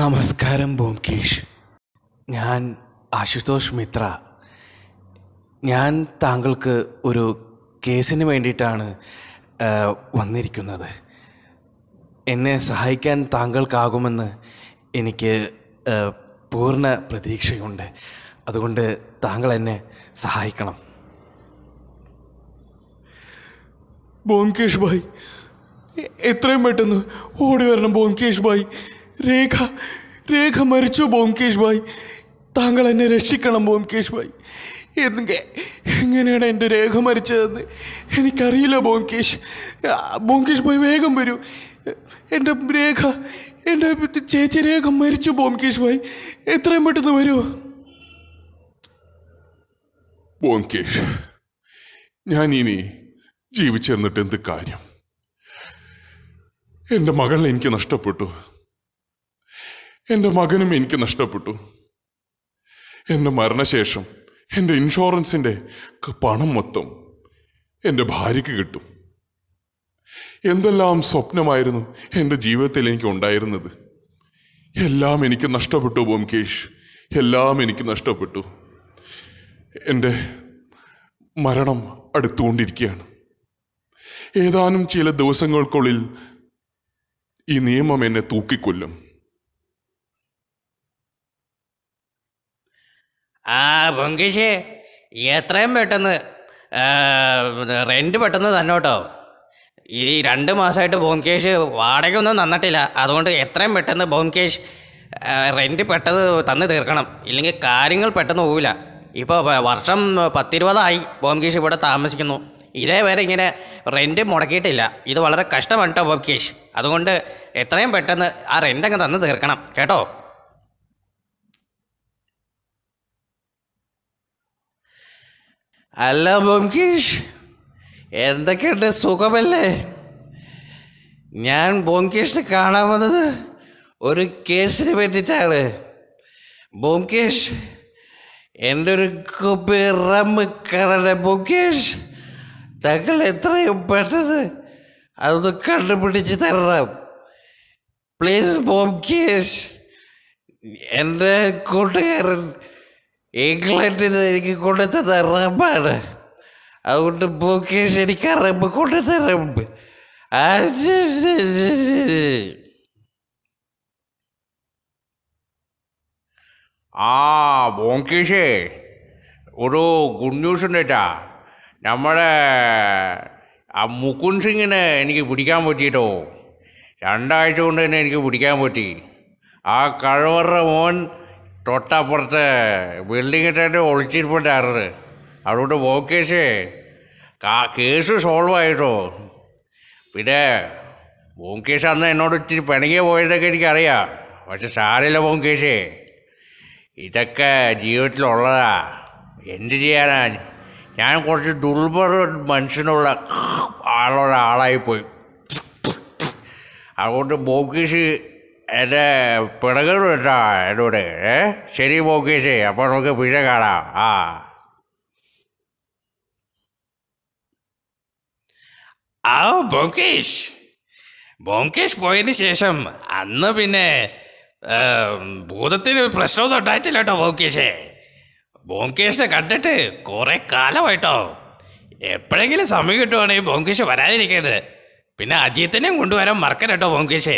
നമസ്കാരം ബോംകേഷ് ഞാൻ ആശുതോഷ് മിത്ര ഞാൻ താങ്കൾക്ക് ഒരു കേസിന് വേണ്ടിയിട്ടാണ് വന്നിരിക്കുന്നത് എന്നെ സഹായിക്കാൻ താങ്കൾക്കാകുമെന്ന് എനിക്ക് പൂർണ്ണ പ്രതീക്ഷയുണ്ട് അതുകൊണ്ട് താങ്കൾ എന്നെ സഹായിക്കണം ബോംകേഷ് ഭായ് എത്രയും പെട്ടെന്ന് ഓടി വരണം ബോംകേഷ് ഭായ് രേഖ രേഖ മരിച്ചു ബോംകേഷ് ഭായ് താങ്കൾ എന്നെ രക്ഷിക്കണം ബോംകേഷ് ഭായ് എന്തൊക്കെ എങ്ങനെയാണ് എൻ്റെ രേഖ മരിച്ചതെന്ന് എനിക്കറിയില്ല ബോംകേഷ് ബോംകേഷ് ഭായ് വേഗം വരൂ എൻ്റെ രേഖ എൻ്റെ ചേച്ചി രേഖ മരിച്ചു ബോംകേഷ് ഭായ് എത്രയും പെട്ടെന്ന് വരൂ ബോംകേഷ് ഞാൻ ഇനി ജീവിച്ചിരുന്നിട്ട് എന്ത് കാര്യം എൻ്റെ മകൾ എനിക്ക് നഷ്ടപ്പെട്ടു എൻ്റെ മകനും എനിക്ക് നഷ്ടപ്പെട്ടു എൻ്റെ മരണശേഷം എൻ്റെ ഇൻഷുറൻസിൻ്റെ പണം മൊത്തം എൻ്റെ ഭാര്യയ്ക്ക് കിട്ടും എന്തെല്ലാം സ്വപ്നമായിരുന്നു എൻ്റെ ജീവിതത്തിൽ എനിക്ക് ഉണ്ടായിരുന്നത് എല്ലാം എനിക്ക് നഷ്ടപ്പെട്ടു ബോംകേഷ് എല്ലാം എനിക്ക് നഷ്ടപ്പെട്ടു എൻ്റെ മരണം അടുത്തുകൊണ്ടിരിക്കുകയാണ് ഏതാനും ചില ദിവസങ്ങൾക്കുള്ളിൽ ഈ നിയമം എന്നെ തൂക്കിക്കൊല്ലും ആ പൊങ്കിശ് എത്രയും പെട്ടെന്ന് റെൻറ്റ് പെട്ടെന്ന് തന്നോട്ടോ ഈ രണ്ട് മാസമായിട്ട് ബോംകേഷ് വാടകയൊന്നും തന്നിട്ടില്ല അതുകൊണ്ട് എത്രയും പെട്ടെന്ന് ബോംകേഷ് റെൻറ്റ് പെട്ടെന്ന് തന്നു തീർക്കണം ഇല്ലെങ്കിൽ കാര്യങ്ങൾ പെട്ടെന്ന് പോവില്ല ഇപ്പോൾ വർഷം പത്തിരുപതായി ബോംകേഷ് ഇവിടെ താമസിക്കുന്നു ഇതേ വരെ ഇങ്ങനെ റെൻറ്റ് മുടക്കിയിട്ടില്ല ഇത് വളരെ കഷ്ടമാണ് കേട്ടോ ബോംകേഷ് അതുകൊണ്ട് എത്രയും പെട്ടെന്ന് ആ റെൻ്റ് അങ്ങ് തന്നു തീർക്കണം കേട്ടോ അല്ല ബോംകീഷ് എന്തൊക്കെയുണ്ട് സുഖമല്ലേ ഞാൻ ബോംകേഷിനെ കാണാൻ വന്നത് ഒരു കേസിന് വേണ്ടിയിട്ടാണ് ബോംകേഷ് എൻ്റെ ഒരു കുപ്പി റമ്മ് ബോംകേഷ് തങ്ങൾ എത്രയും പെട്ടെന്ന് അതൊന്ന് കണ്ടുപിടിച്ച് തരണം പ്ലീസ് ബോംകേഷ് എൻ്റെ കൂട്ടുകാരൻ ഇംഗ്ലണ്ടിന് എനിക്ക് കൊണ്ടുത്തന്ന റബ്ബാണ് അതുകൊണ്ട് മുകേഷ് എനിക്ക് ആ റബ്ബ് കൊണ്ടുതരും ആ ബോങ്കേഷേ ഒരു ഗുഡ് ന്യൂസ് ഉണ്ട് ഏട്ടാ നമ്മുടെ ആ മുകുന്ദ് സിംഗിനെ എനിക്ക് പിടിക്കാൻ പറ്റിയിട്ടോ രണ്ടാഴ്ച കൊണ്ട് തന്നെ എനിക്ക് പിടിക്കാൻ പറ്റി ആ കഴവറ മോൻ തൊട്ടപ്പുറത്ത് ബിൽഡിംഗ് തന്നെ ഒളിച്ചിരിപ്പുണ്ടായിരുന്നു അതുകൊണ്ട് കാ കേസ് സോൾവ് ആയിട്ടോ പിന്നെ ബോംകേഷ് അന്ന് എന്നോട് ഇച്ചിരി പിണങ്ങിയ പോയതൊക്കെ എനിക്കറിയാം പക്ഷെ സാരമില്ല ബോംകേഷേ ഇതൊക്കെ ജീവിതത്തിലുള്ളതാ എന്ത് ചെയ്യാനാ ഞാൻ കുറച്ച് ദുർബർ മനുഷ്യനുള്ള ആളുള്ള ആളായിപ്പോയി അതുകൊണ്ട് ബോംകേഷ് എൻ്റെ പിണകൾ കേട്ടോ എന്നോട് ഏ ശരി മോക്കേഷേ അപ്പോൾ നമുക്ക് പിഴ കാണാം ആ ആ ബോംകേഷ് ബോംകേഷ് പോയതിന് ശേഷം അന്ന് പിന്നെ ഭൂതത്തിന് പ്രശ്നമൊന്നും ഉണ്ടായിട്ടില്ല കേട്ടോ ബോംകേഷേ ബോംകേഷിനെ കണ്ടിട്ട് കുറേ കാലമായിട്ടോ എപ്പോഴെങ്കിലും സമയം കിട്ടുവാണെങ്കിൽ ബോംകേഷ് വരാതിരിക്കരുത് പിന്നെ അജിത്തിനെയും കൊണ്ടുവരാൻ മറക്കരുട്ടോ ബോംകേഷേ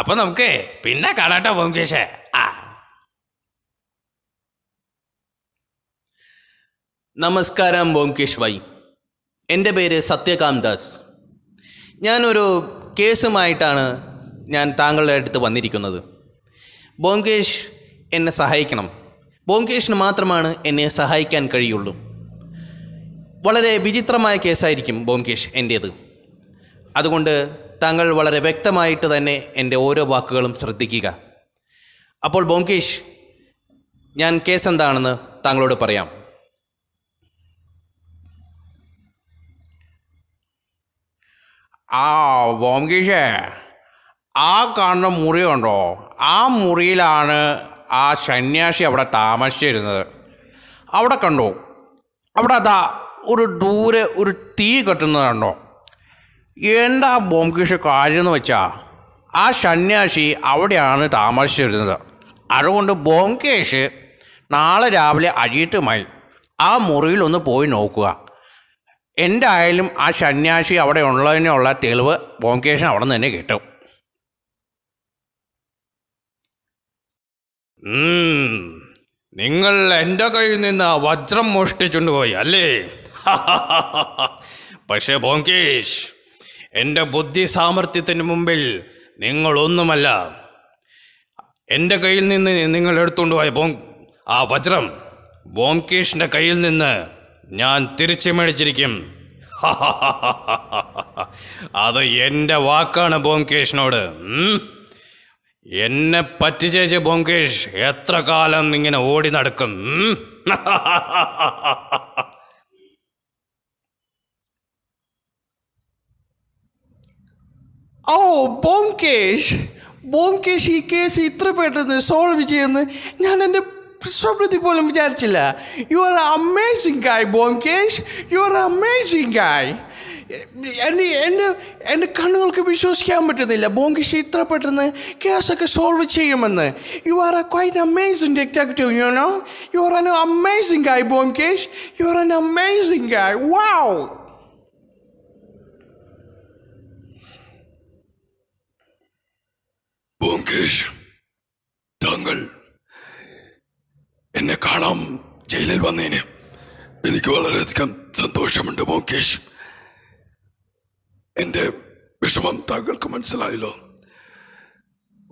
അപ്പൊ നമുക്ക് പിന്നെ കാണാട്ടോ ബോംകേഷേ ആ നമസ്കാരം ബോംകേഷ് ഭായി എൻ്റെ പേര് സത്യകാന്ത്ദാസ് ദാസ് ഞാനൊരു കേസുമായിട്ടാണ് ഞാൻ താങ്കളുടെ അടുത്ത് വന്നിരിക്കുന്നത് ബോംകേഷ് എന്നെ സഹായിക്കണം ബോംകേഷിന് മാത്രമാണ് എന്നെ സഹായിക്കാൻ കഴിയുള്ളൂ വളരെ വിചിത്രമായ കേസായിരിക്കും ബോംകേഷ് എൻ്റേത് അതുകൊണ്ട് താങ്കൾ വളരെ വ്യക്തമായിട്ട് തന്നെ എൻ്റെ ഓരോ വാക്കുകളും ശ്രദ്ധിക്കുക അപ്പോൾ ബോംകേഷ് ഞാൻ കേസ് എന്താണെന്ന് താങ്കളോട് പറയാം ആ ബോംകേഷേ ആ കാണുന്ന മുറി ആ മുറിയിലാണ് ആ സന്യാസി അവിടെ താമസിച്ചിരുന്നത് അവിടെ കണ്ടോ അവിടെ അതാ ഒരു ദൂരെ ഒരു തീ കെട്ടുന്നത് കണ്ടോ എന്താ ബോംകേഷ് കാര്യമെന്ന് വെച്ചാൽ ആ സന്യാസി അവിടെയാണ് താമസിച്ചിരുന്നത് അതുകൊണ്ട് ബോംകേഷ് നാളെ രാവിലെ അജീത്തുമായി ആ മുറിയിലൊന്ന് പോയി നോക്കുക എന്തായാലും ആ സന്യാസി അവിടെ ഉള്ളതിനുള്ള തെളിവ് ബോംകേഷിന് അവിടെ നിന്ന് തന്നെ കിട്ടും നിങ്ങൾ എൻ്റെ കയ്യിൽ നിന്ന് വജ്രം മോഷ്ടിച്ചുകൊണ്ട് പോയി അല്ലേ പക്ഷേ ബോംകേഷ് എൻ്റെ ബുദ്ധി സാമർഥ്യത്തിന് മുമ്പിൽ നിങ്ങളൊന്നുമല്ല എൻ്റെ കയ്യിൽ നിന്ന് നിങ്ങൾ എടുത്തുകൊണ്ട് പോയ ബോം ആ വജ്രം ബോംകേഷിൻ്റെ കയ്യിൽ നിന്ന് ഞാൻ തിരിച്ചു മേടിച്ചിരിക്കും അത് എൻ്റെ വാക്കാണ് ബോംകേഷിനോട് എന്നെ പറ്റിച്ചേച്ച് ബോംകേഷ് എത്ര കാലം ഇങ്ങനെ ഓടി നടക്കും ഓ ബോംകേഷ് ബോംകേഷ് ഈ കേസ് ഇത്ര പെട്ടെന്ന് സോൾവ് ചെയ്യുമെന്ന് ഞാൻ എൻ്റെ സ്വപ്നത്തിൽ പോലും വിചാരിച്ചില്ല you are amazing guy Byomkesh you are amazing ഗായ് എന്നെ എൻ്റെ എൻ്റെ കണ്ണുകൾക്ക് വിശ്വസിക്കാൻ പറ്റുന്നില്ല ബോംകേഷ് ഇത്ര പെട്ടെന്ന് കേസൊക്കെ സോൾവ് ചെയ്യുമെന്ന് you are a quite amazing detective you know you are an amazing guy Byomkesh you are an amazing guy wow ഓംകേഷ് താങ്കൾ എന്നെ കാണാം ജയിലിൽ വന്നതിന് എനിക്ക് വളരെയധികം സന്തോഷമുണ്ട് മോകേഷ് എൻ്റെ വിഷമം താങ്കൾക്ക് മനസ്സിലായല്ലോ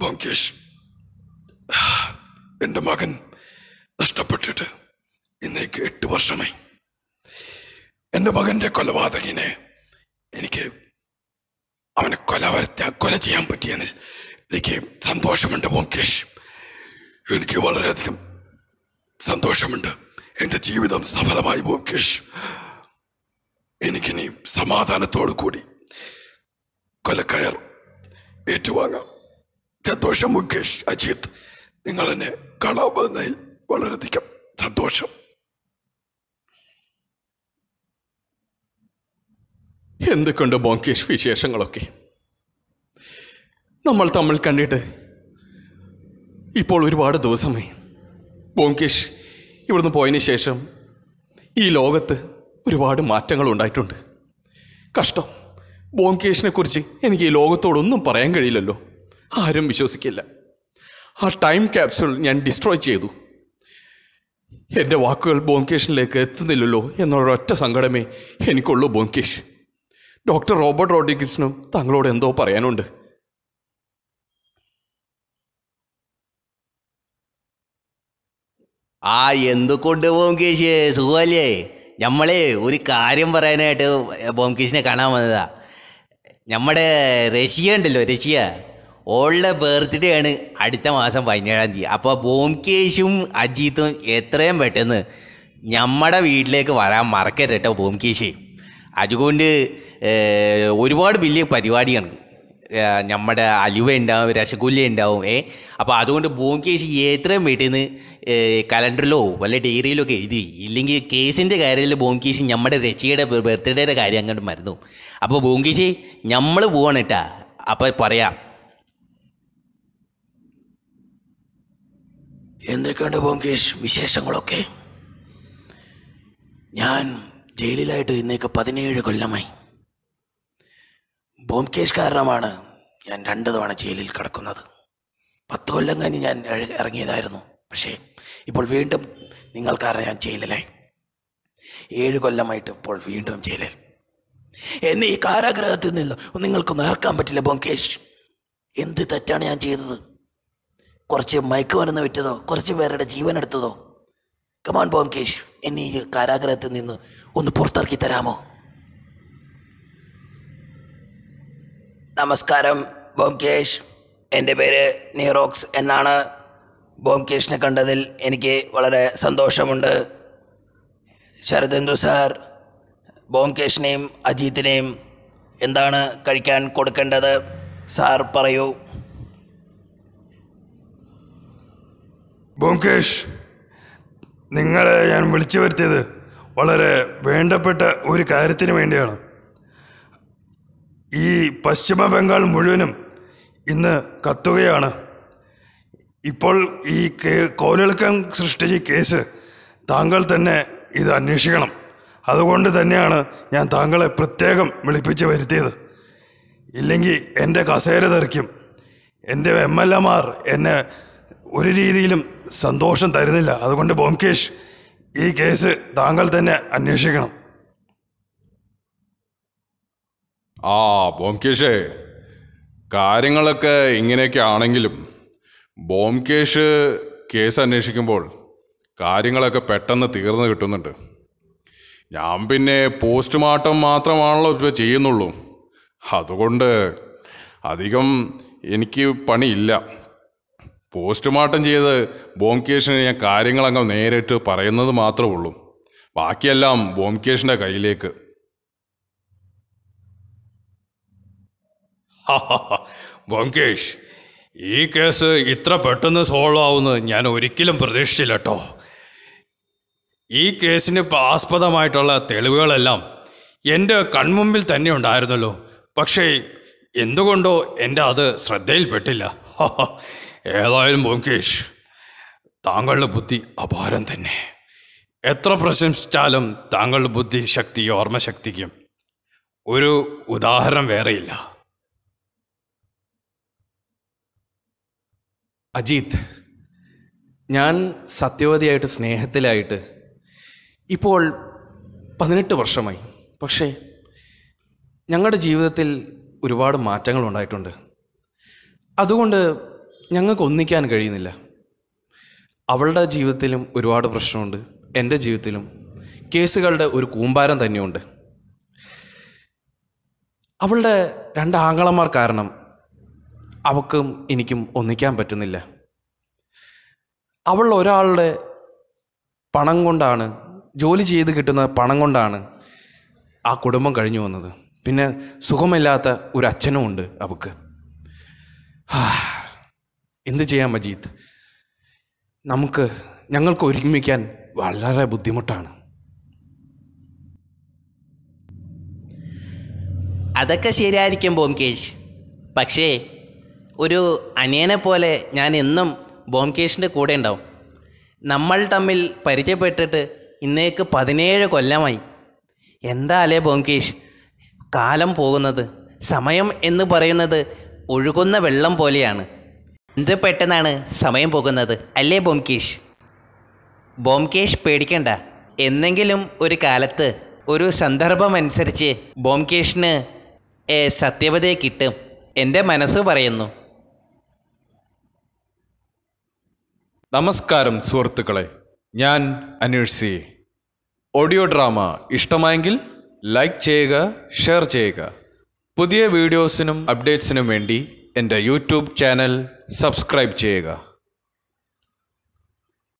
ബോംകേഷ് എൻ്റെ മകൻ നഷ്ടപ്പെട്ടിട്ട് ഇന്നേക്ക് എട്ട് വർഷമായി എൻ്റെ മകൻ്റെ കൊലപാതകിനെ എനിക്ക് അവനെ കൊല വരുത്തി കൊല ചെയ്യാൻ പറ്റിയതിൽ എനിക്ക് സന്തോഷമുണ്ട് മുകേഷ് എനിക്ക് വളരെയധികം സന്തോഷമുണ്ട് എൻ്റെ ജീവിതം സഫലമായി മുകേഷ് എനിക്കിനി സമാധാനത്തോടു കൂടി കൊലക്കയർ ഏറ്റുവാങ്ങാം സന്തോഷം മുകേഷ് അജിത് നിങ്ങൾ എന്നെ കാണാവുന്നതിൽ വളരെയധികം സന്തോഷം എന്തൊക്കെയുണ്ട് ബോങ്കേഷ് വിശേഷങ്ങളൊക്കെ നമ്മൾ തമ്മിൽ കണ്ടിട്ട് ഇപ്പോൾ ഒരുപാട് ദിവസമായി ബോംകേഷ് ഇവിടുന്ന് പോയതിന് ശേഷം ഈ ലോകത്ത് ഒരുപാട് മാറ്റങ്ങൾ ഉണ്ടായിട്ടുണ്ട് കഷ്ടം ബോംകേഷിനെക്കുറിച്ച് എനിക്ക് ഈ ലോകത്തോടൊന്നും പറയാൻ കഴിയില്ലല്ലോ ആരും വിശ്വസിക്കില്ല ആ ടൈം ക്യാപ്സ്യൂൾ ഞാൻ ഡിസ്ട്രോയ് ചെയ്തു എൻ്റെ വാക്കുകൾ ബോംകേഷിനിലേക്ക് എത്തുന്നില്ലല്ലോ എന്നൊരൊറ്റ സങ്കടമേ എനിക്കുള്ളൂ ബോംകേഷ് ഡോക്ടർ റോബർട്ട് റോഡിഗിസിനും തങ്ങളോട് എന്തോ പറയാനുണ്ട് ആ എന്തുകൊണ്ട് ബോംകേഷ് സുഖമല്ലേ നമ്മളെ ഒരു കാര്യം പറയാനായിട്ട് ബോംകേഷിനെ കാണാൻ വന്നതാ നമ്മുടെ റഷ്യ ഉണ്ടല്ലോ റഷ്യ ഓളുടെ ബർത്ത്ഡേ ആണ് അടുത്ത മാസം പതിനേഴാം തീയതി അപ്പോൾ ബോംകേഷും അജീത്തും എത്രയും പെട്ടെന്ന് നമ്മുടെ വീട്ടിലേക്ക് വരാൻ മറക്കരുത് കേട്ടോ അതുകൊണ്ട് ഒരുപാട് വലിയ പരിപാടിയാണ് നമ്മുടെ അലുവ ഉണ്ടാവും രസഗുല്ല ഉണ്ടാവും ഏ അപ്പോൾ അതുകൊണ്ട് ബോംകേഷ് എത്രയും വീട്ടിൽ കലണ്ടറിലോ വല്ല ഡെയറിയിലോ ഒക്കെ എഴുതി ഇല്ലെങ്കിൽ കേസിൻ്റെ കാര്യത്തിൽ ബോംകേഷ് നമ്മുടെ രചിയുടെ ബർത്ത്ഡേയുടെ കാര്യം അങ്ങോട്ട് മരുന്നു അപ്പോൾ ബോംകേഷ് നമ്മൾ പോവാണ് കേട്ടാ അപ്പോൾ പറയാം എന്തൊക്കെയുണ്ട് ബോംകേഷ് വിശേഷങ്ങളൊക്കെ ഞാൻ ജയിലിലായിട്ട് ഇന്നേക്ക് പതിനേഴ് കൊല്ലമായി ബോംകേഷ് കാരണമാണ് ഞാൻ രണ്ട് തവണ ജയിലിൽ കിടക്കുന്നത് പത്ത് കൊല്ലം കഴിഞ്ഞ് ഞാൻ ഇറങ്ങിയതായിരുന്നു പക്ഷേ ഇപ്പോൾ വീണ്ടും നിങ്ങൾക്കറിയാം ഞാൻ ജയിലിലായി ഏഴ് കൊല്ലമായിട്ട് ഇപ്പോൾ വീണ്ടും ജയിലിൽ എന്നെ ഈ കാരാഗ്രഹത്തിൽ നിന്ന് നിങ്ങൾക്കൊന്നും നേർക്കാൻ പറ്റില്ല ബോങ്കേഷ് എന്ത് തെറ്റാണ് ഞാൻ ചെയ്തത് കുറച്ച് മയക്കുമരുന്ന് വിറ്റതോ കുറച്ച് പേരുടെ ജീവൻ എടുത്തതോ കമാൻ ബോംകേഷ് എന്നെ ഈ കാരാഗ്രഹത്തിൽ നിന്ന് ഒന്ന് പുറത്തിറക്കി തരാമോ നമസ്കാരം ബോംകേഷ് എൻ്റെ പേര് നീറോക്സ് എന്നാണ് ബോംകേഷിനെ കണ്ടതിൽ എനിക്ക് വളരെ സന്തോഷമുണ്ട് ശരദേന്ദു സാർ ബോംകേഷിനെയും അജീത്തിനെയും എന്താണ് കഴിക്കാൻ കൊടുക്കേണ്ടത് സാർ പറയൂ ബോംകേഷ് നിങ്ങളെ ഞാൻ വിളിച്ചു വരുത്തിയത് വളരെ വേണ്ടപ്പെട്ട ഒരു കാര്യത്തിന് വേണ്ടിയാണ് ഈ പശ്ചിമ ബംഗാൾ മുഴുവനും ഇന്ന് കത്തുകയാണ് ഇപ്പോൾ ഈ കോലിളക്കം സൃഷ്ടിച്ച കേസ് താങ്കൾ തന്നെ ഇത് അന്വേഷിക്കണം അതുകൊണ്ട് തന്നെയാണ് ഞാൻ താങ്കളെ പ്രത്യേകം വിളിപ്പിച്ച് വരുത്തിയത് ഇല്ലെങ്കിൽ എൻ്റെ കസേര തെറിക്കും എൻ്റെ എം എൽ എമാർ എന്നെ ഒരു രീതിയിലും സന്തോഷം തരുന്നില്ല അതുകൊണ്ട് ബോംകേഷ് ഈ കേസ് താങ്കൾ തന്നെ അന്വേഷിക്കണം ആ ബോംകേഷേ കാര്യങ്ങളൊക്കെ ഇങ്ങനെയൊക്കെ ആണെങ്കിലും ബോംകേഷ് കേസ് അന്വേഷിക്കുമ്പോൾ കാര്യങ്ങളൊക്കെ പെട്ടെന്ന് തീർന്നു കിട്ടുന്നുണ്ട് ഞാൻ പിന്നെ പോസ്റ്റ്മോർട്ടം മാത്രമാണല്ലോ ഇപ്പോൾ ചെയ്യുന്നുള്ളൂ അതുകൊണ്ട് അധികം എനിക്ക് പണിയില്ല പോസ്റ്റ്മോർട്ടം ചെയ്ത് ബോംകേഷിന് ഞാൻ കാര്യങ്ങളങ്ങ് നേരിട്ട് പറയുന്നത് മാത്രമേ ഉള്ളൂ ബാക്കിയെല്ലാം ബോംകേഷിൻ്റെ കയ്യിലേക്ക് ബോംകേഷ് ഈ കേസ് ഇത്ര പെട്ടെന്ന് സോൾവ് ആവുമെന്ന് ഞാൻ ഒരിക്കലും പ്രതീക്ഷിച്ചില്ല കേട്ടോ ഈ കേസിന് ആസ്പദമായിട്ടുള്ള തെളിവുകളെല്ലാം എൻ്റെ കൺമുമ്പിൽ തന്നെ ഉണ്ടായിരുന്നല്ലോ പക്ഷേ എന്തുകൊണ്ടോ എൻ്റെ അത് ശ്രദ്ധയിൽപ്പെട്ടില്ല ഏതായാലും ബോംകേഷ് താങ്കളുടെ ബുദ്ധി അപാരം തന്നെ എത്ര പ്രശംസിച്ചാലും താങ്കളുടെ ബുദ്ധിശക്തി ഓർമ്മശക്തിക്കും ഒരു ഉദാഹരണം വേറെയില്ല അജീത് ഞാൻ സത്യവതിയായിട്ട് സ്നേഹത്തിലായിട്ട് ഇപ്പോൾ പതിനെട്ട് വർഷമായി പക്ഷേ ഞങ്ങളുടെ ജീവിതത്തിൽ ഒരുപാട് മാറ്റങ്ങൾ ഉണ്ടായിട്ടുണ്ട് അതുകൊണ്ട് ഞങ്ങൾക്ക് ഒന്നിക്കാൻ കഴിയുന്നില്ല അവളുടെ ജീവിതത്തിലും ഒരുപാട് പ്രശ്നമുണ്ട് എൻ്റെ ജീവിതത്തിലും കേസുകളുടെ ഒരു കൂമ്പാരം തന്നെയുണ്ട് അവളുടെ രണ്ട് ആങ്ങളമാർ കാരണം അവക്കും എനിക്കും ഒന്നിക്കാൻ പറ്റുന്നില്ല അവൾ ഒരാളുടെ പണം കൊണ്ടാണ് ജോലി ചെയ്ത് കിട്ടുന്ന പണം കൊണ്ടാണ് ആ കുടുംബം കഴിഞ്ഞു വന്നത് പിന്നെ സുഖമില്ലാത്ത ഒരു അച്ഛനും ഉണ്ട് അവക്ക് എന്ത് ചെയ്യാം മജീദ് നമുക്ക് ഞങ്ങൾക്ക് ഒരുമിക്കാൻ വളരെ ബുദ്ധിമുട്ടാണ് അതൊക്കെ ശരിയായിരിക്കും ബോംകേഷ് പക്ഷേ ഒരു അനിയനെ പോലെ ഞാൻ എന്നും ബോംകേഷിൻ്റെ കൂടെ ഉണ്ടാവും നമ്മൾ തമ്മിൽ പരിചയപ്പെട്ടിട്ട് ഇന്നേക്ക് പതിനേഴ് കൊല്ലമായി എന്താ അല്ലേ ബോംകേഷ് കാലം പോകുന്നത് സമയം എന്ന് പറയുന്നത് ഒഴുകുന്ന വെള്ളം പോലെയാണ് എന്ത് പെട്ടെന്നാണ് സമയം പോകുന്നത് അല്ലേ ബോംകേഷ് ബോംകേഷ് പേടിക്കണ്ട എന്നെങ്കിലും ഒരു കാലത്ത് ഒരു സന്ദർഭമനുസരിച്ച് ബോംകേഷിന് സത്യവതയെ കിട്ടും എൻ്റെ മനസ്സ് പറയുന്നു നമസ്കാരം സുഹൃത്തുക്കളെ ഞാൻ അനീഷ് സി ഓഡിയോ ഡ്രാമ ഇഷ്ടമായെങ്കിൽ ലൈക്ക് ചെയ്യുക ഷെയർ ചെയ്യുക പുതിയ വീഡിയോസിനും അപ്ഡേറ്റ്സിനും വേണ്ടി എൻ്റെ യൂട്യൂബ് ചാനൽ സബ്സ്ക്രൈബ് ചെയ്യുക